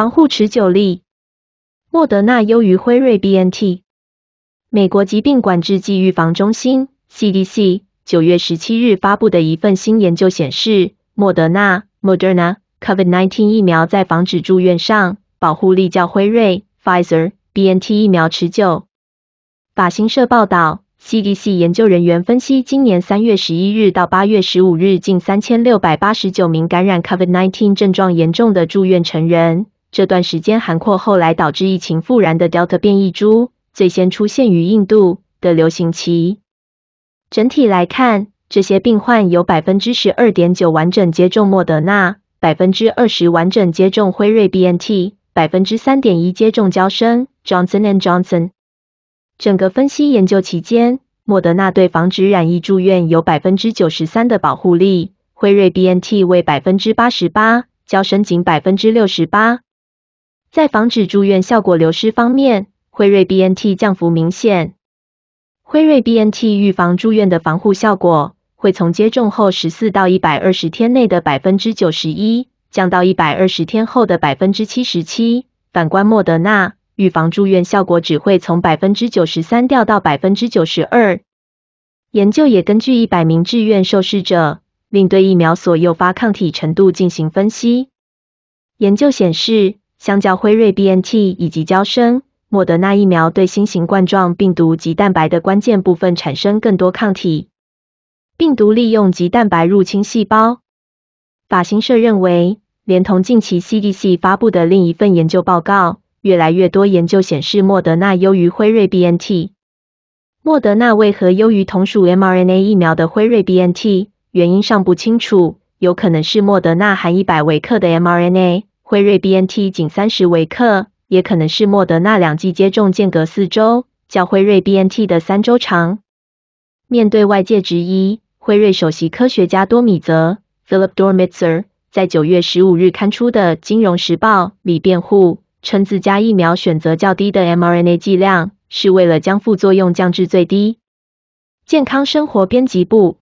防护持久力，莫德纳优于辉瑞 BNT。美国疾病管制及预防中心 CDC 九月十七日发布的一份新研究显示，莫德纳 Moderna COVID-19 疫苗在防止住院上，保护力较辉瑞 Pfizer BNT 疫苗持久。法新社报道，CDC 研究人员分析今年三月十一日到八月十五日近三千六百八十九名感染 COVID-19 症状严重的住院成人。这段时间，涵括后来导致疫情复燃的 Delta 变异株最先出现于印度的流行期。整体来看，这些病患有百分之十二点九完整接种莫德纳，百分之二十完整接种辉瑞 BNT，百分之三点一接种焦生 Johnson and Johnson。整个分析研究期间，莫德纳对防止染疫住院有百分之九十三的保护力，辉瑞 BNT 为百分之八十八，焦生仅百分之六十八。在防止住院效果流失方面，辉瑞 BNT 降幅明显。辉瑞 BNT 预防住院的防护效果会从接种后14到120天内的91%降到120天后的77%。反观莫德纳，预防住院效果只会从93%掉到92%。研究也根据100名志愿受试者，另对疫苗所诱发抗体程度进行分析。研究显示。相较辉瑞 B N T 以及交生莫德纳疫苗，对新型冠状病毒及蛋白的关键部分产生更多抗体。病毒利用及蛋白入侵细胞。法新社认为，连同近期 C D C 发布的另一份研究报告，越来越多研究显示莫德纳优于辉瑞 B N T。莫德纳为何优于同属 m R N A 疫苗的辉瑞 B N T？原因尚不清楚，有可能是莫德纳含一百微克的 m R N A。辉瑞 BNT 仅三十微克，也可能是莫德纳两剂接种间隔四周，较辉瑞 BNT 的三周长。面对外界质疑，辉瑞首席科学家多米泽 Philip Dormitzer 在九月十五日刊出的《金融时报》里辩护，称自家疫苗选择较低的 mRNA 剂量，是为了将副作用降至最低。健康生活编辑部。